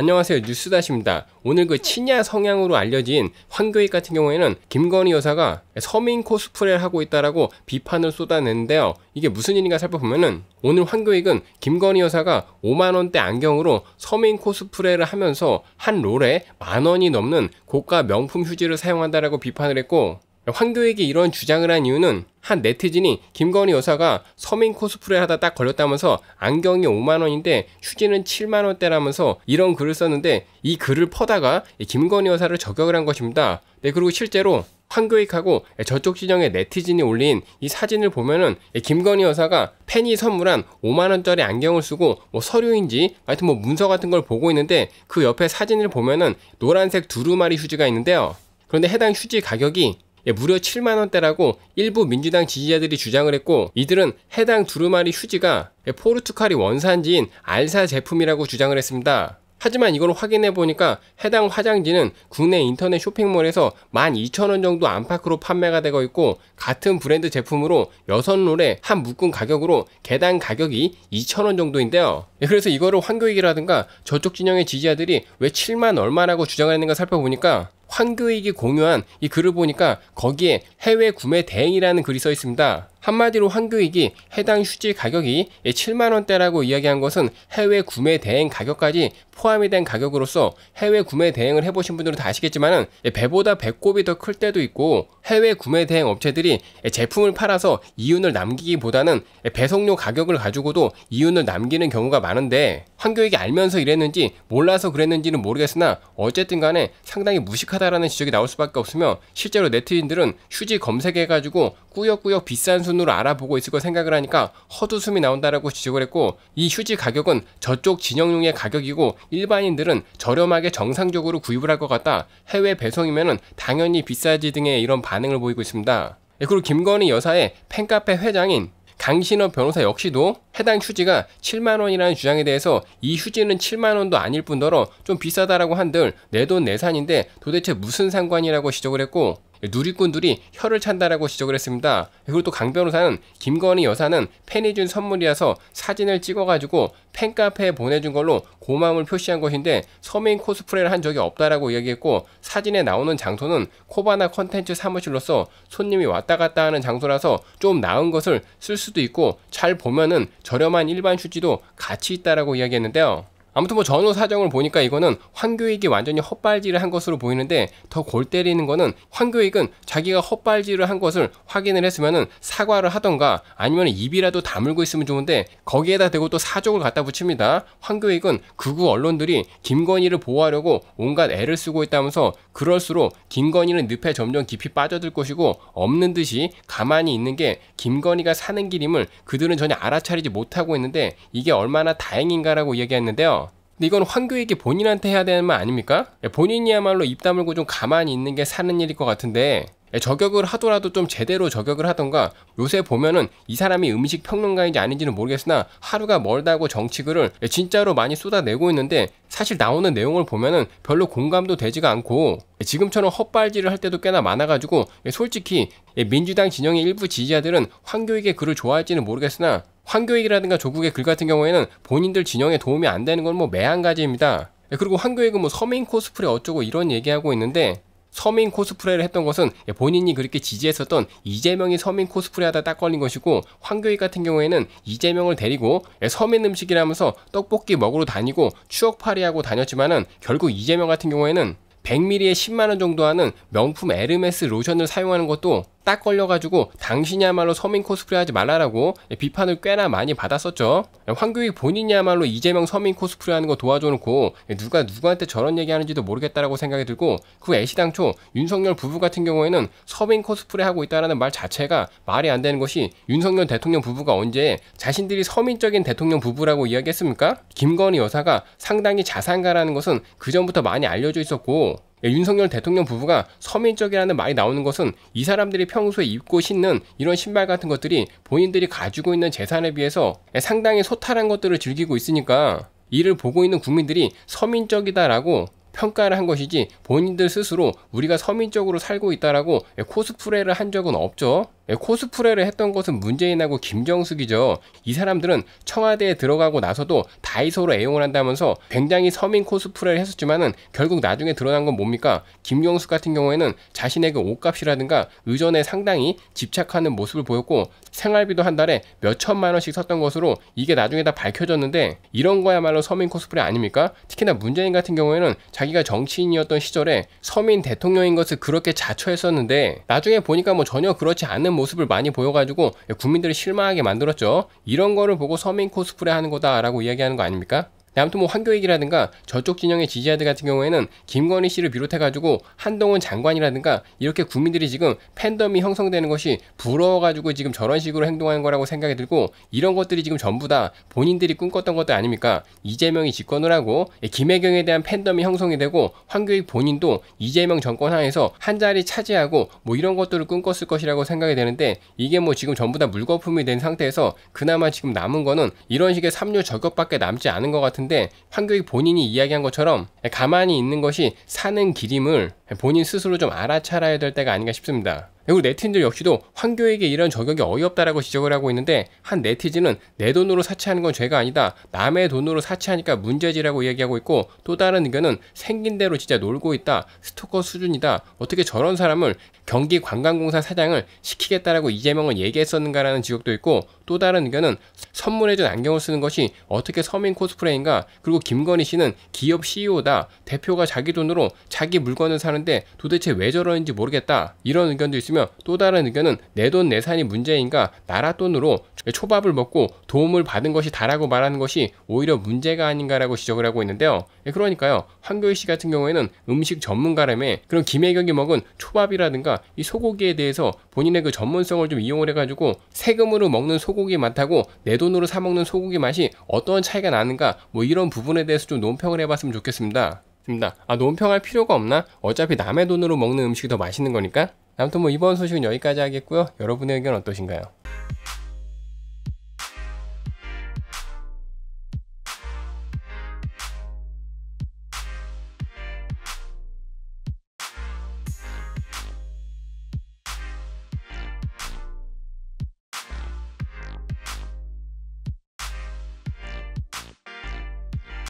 안녕하세요 뉴스다시입니다. 오늘 그 친야 성향으로 알려진 황교익 같은 경우에는 김건희 여사가 서민 코스프레를 하고 있다라고 비판을 쏟아냈는데요. 이게 무슨 일인가 살펴보면은 오늘 황교익은 김건희 여사가 5만원대 안경으로 서민 코스프레를 하면서 한 롤에 만원이 넘는 고가 명품 휴지를 사용한다라고 비판을 했고 황교익이 이런 주장을 한 이유는 한 네티즌이 김건희 여사가 서민 코스프레 하다 딱 걸렸다면서 안경이 5만원인데 휴지는 7만원대라면서 이런 글을 썼는데 이 글을 퍼다가 김건희 여사를 저격을 한 것입니다. 네, 그리고 실제로 황교익하고 저쪽 지정의 네티즌이 올린 이 사진을 보면은 김건희 여사가 팬이 선물한 5만원짜리 안경을 쓰고 뭐 서류인지 하여튼 뭐 문서 같은 걸 보고 있는데 그 옆에 사진을 보면은 노란색 두루마리 휴지가 있는데요. 그런데 해당 휴지 가격이 예, 무려 7만 원대라고 일부 민주당 지지자들이 주장을 했고 이들은 해당 두루마리 휴지가 포르투갈이 원산지인 알사 제품이라고 주장을 했습니다. 하지만 이걸 확인해 보니까 해당 화장지는 국내 인터넷 쇼핑몰에서 12,000원 정도 안팎으로 판매가 되고 있고 같은 브랜드 제품으로 6롤에 한 묶음 가격으로 개당 가격이 2,000원 정도인데요. 예, 그래서 이거를 환교익이라든가 저쪽 진영의 지지자들이 왜 7만 얼마라고 주장하는가 살펴보니까 환교익이 공유한 이 글을 보니까 거기에 해외 구매 대행이라는 글이 써 있습니다. 한마디로 황교익이 해당 휴지 가격이 7만원대라고 이야기한 것은 해외 구매 대행 가격까지 포함이 된 가격으로서 해외 구매 대행을 해보신 분들은 다아시겠지만 배보다 배꼽이 더 클 때도 있고 해외 구매 대행 업체들이 제품을 팔아서 이윤을 남기기보다는 배송료 가격을 가지고도 이윤을 남기는 경우가 많은데 황교익이 알면서 이랬는지 몰라서 그랬는지는 모르겠으나 어쨌든 간에 상당히 무식하다라는 지적이 나올 수밖에 없으며 실제로 네티즌들은 휴지 검색해가지고 꾸역꾸역 비싼 순으로 알아보고 있을 거 생각을 하니까 헛웃음이 나온다라고 지적을 했고 이 휴지 가격은 저쪽 진영용의 가격이고 일반인들은 저렴하게 정상적으로 구입을 할 것 같다. 해외 배송이면 당연히 비싸지 등의 이런 반응을 보이고 있습니다. 예, 그리고 김건희 여사의 팬카페 회장인 강신업 변호사 역시도 해당 휴지가 7만원이라는 주장에 대해서 이 휴지는 7만원도 아닐 뿐더러 좀 비싸다라고 한들 내돈 내산인데 도대체 무슨 상관이라고 지적을 했고 누리꾼들이 혀를 찬다라고 지적을 했습니다. 그리고 또 강 변호사는 김건희 여사는 팬이 준 선물이라서 사진을 찍어가지고 팬카페에 보내준 걸로 고마움을 표시한 것인데 서민 코스프레를 한 적이 없다라고 이야기했고 사진에 나오는 장소는 코바나 컨텐츠 사무실로서 손님이 왔다 갔다 하는 장소라서 좀 나은 것을 쓸 수도 있고 잘 보면은 저렴한 일반 휴지도 같이 있다라고 이야기했는데요. 아무튼 뭐 전후 사정을 보니까 이거는 황교익이 완전히 헛발질을 한 것으로 보이는데 더 골 때리는 거는 황교익은 자기가 헛발질을 한 것을 확인을 했으면은 사과를 하던가 아니면 입이라도 다물고 있으면 좋은데 거기에다 대고 또 사족을 갖다 붙입니다. 황교익은 극우 언론들이 김건희를 보호하려고 온갖 애를 쓰고 있다면서 그럴수록 김건희는 늪에 점점 깊이 빠져들 것이고 없는 듯이 가만히 있는 게 김건희가 사는 길임을 그들은 전혀 알아차리지 못하고 있는데 이게 얼마나 다행인가라고 이야기했는데요. 근데 이건 황교익이 본인한테 해야 되는 말 아닙니까? 예, 본인이야말로 입 다물고 좀 가만히 있는 게 사는 일일 것 같은데 예, 저격을 하더라도 좀 제대로 저격을 하던가 요새 보면은 이 사람이 음식 평론가인지 아닌지는 모르겠으나 하루가 멀다고 정치글을 예, 진짜로 많이 쏟아내고 있는데 사실 나오는 내용을 보면은 별로 공감도 되지가 않고 지금처럼 헛발질을 할 때도 꽤나 많아가지고 솔직히 민주당 진영의 일부 지지자들은 황교익의 글을 좋아할지는 모르겠으나 황교익이라든가 조국의 글 같은 경우에는 본인들 진영에 도움이 안 되는 건 뭐 매한가지입니다. 예, 그리고 황교익은뭐 서민 코스프레 어쩌고 이런 얘기하고 있는데 서민 코스프레를 했던 것은 예, 본인이 그렇게 지지했었던 이재명이 서민 코스프레하다 딱 걸린 것이고 황교익 같은 경우에는 이재명을 데리고 예, 서민 음식이라면서 떡볶이 먹으러 다니고 추억팔이하고 다녔지만은 결국 이재명 같은 경우에는 100ml에 10만원 정도 하는 명품 에르메스 로션을 사용하는 것도 딱 걸려가지고 당신이야말로 서민 코스프레 하지 말라라고 비판을 꽤나 많이 받았었죠. 황교익 본인이야말로 이재명 서민 코스프레 하는 거 도와줘놓고 누가 누구한테 저런 얘기하는지도 모르겠다라고 생각이 들고 그 애시당초 윤석열 부부 같은 경우에는 서민 코스프레 하고 있다라는 말 자체가 말이 안 되는 것이 윤석열 대통령 부부가 언제 자신들이 서민적인 대통령 부부라고 이야기했습니까? 김건희 여사가 상당히 자산가라는 것은 그전부터 많이 알려져 있었고 예, 윤석열 대통령 부부가 서민적이라는 말이 나오는 것은 이 사람들이 평소에 입고 신는 이런 신발 같은 것들이 본인들이 가지고 있는 재산에 비해서 예, 상당히 소탈한 것들을 즐기고 있으니까 이를 보고 있는 국민들이 서민적이다라고 평가를 한 것이지 본인들 스스로 우리가 서민적으로 살고 있다라고 예, 코스프레를 한 적은 없죠. 예, 코스프레를 했던 것은 문재인하고 김정숙이죠. 이 사람들은 청와대에 들어가고 나서도 다이소로 애용을 한다면서 굉장히 서민 코스프레를 했었지만은 결국 나중에 드러난 건 뭡니까? 김정숙 같은 경우에는 자신의 그 옷값이라든가 의전에 상당히 집착하는 모습을 보였고 생활비도 한 달에 몇 천만 원씩 썼던 것으로 이게 나중에 다 밝혀졌는데 이런 거야말로 서민 코스프레 아닙니까? 특히나 문재인 같은 경우에는 자기가 정치인이었던 시절에 서민 대통령인 것을 그렇게 자처했었는데 나중에 보니까 뭐 전혀 그렇지 않은 모습을 많이 보여가지고 국민들을 실망하게 만들었죠. 이런 거를 보고 서민 코스프레 하는 거다라고 이야기하는 거 아닙니까? 아무튼 뭐 환교익이라든가 저쪽 진영의 지지자들 같은 경우에는 김건희 씨를 비롯해가지고 한동훈 장관이라든가 이렇게 국민들이 지금 팬덤이 형성되는 것이 부러워가지고 지금 저런 식으로 행동하는 거라고 생각이 들고 이런 것들이 지금 전부 다 본인들이 꿈꿨던 것들 아닙니까? 이재명이 집권을 하고 김혜경에 대한 팬덤이 형성이 되고 황교익 본인도 이재명 정권 하에서 한 자리 차지하고 뭐 이런 것들을 꿈꿨을 것이라고 생각이 되는데 이게 뭐 지금 전부 다 물거품이 된 상태에서 그나마 지금 남은 거는 이런 식의 삼류 저격밖에 남지 않은 것 같은데 있는데 황교익 본인이 이야기한 것처럼 가만히 있는 것이 사는 길임을 본인 스스로 좀 알아차려야 될 때가 아닌가 싶습니다. 그리고 네티즌들 역시도 황교에게 이런 저격이 어이없다라고 지적을 하고 있는데 한 네티즌은 내 돈으로 사치하는 건 죄가 아니다. 남의 돈으로 사치하니까 문제지라고 이야기하고 있고 또 다른 의견은 생긴 대로 진짜 놀고 있다. 스토커 수준이다. 어떻게 저런 사람을 경기관광공사 사장을 시키겠다라고 이재명은 얘기했었는가라는 지적도 있고 또 다른 의견은 선물해준 안경을 쓰는 것이 어떻게 서민 코스프레인가 그리고 김건희 씨는 기업 CEO다. 대표가 자기 돈으로 자기 물건을 사는데 도대체 왜 저러는지 모르겠다. 이런 의견도 있으면 있으며 또 다른 의견은 내 돈 내산이 문제인가 나라 돈으로 초밥을 먹고 도움을 받은 것이 다라고 말하는 것이 오히려 문제가 아닌가라고 지적을 하고 있는데요. 예, 그러니까요. 황교희 씨 같은 경우에는 음식 전문가라며 그런 김혜경이 먹은 초밥이라든가 이 소고기에 대해서 본인의 그 전문성을 좀 이용을 해가지고 세금으로 먹는 소고기 맛하고 내 돈으로 사 먹는 소고기 맛이 어떠한 차이가 나는가 뭐 이런 부분에 대해서 좀 논평을 해봤으면 좋겠습니다. 아, 논평할 필요가 없나? 어차피 남의 돈으로 먹는 음식이 더 맛있는 거니까? 아무튼 뭐 이번 소식은 여기까지 하겠고요. 여러분의 의견 어떠신가요?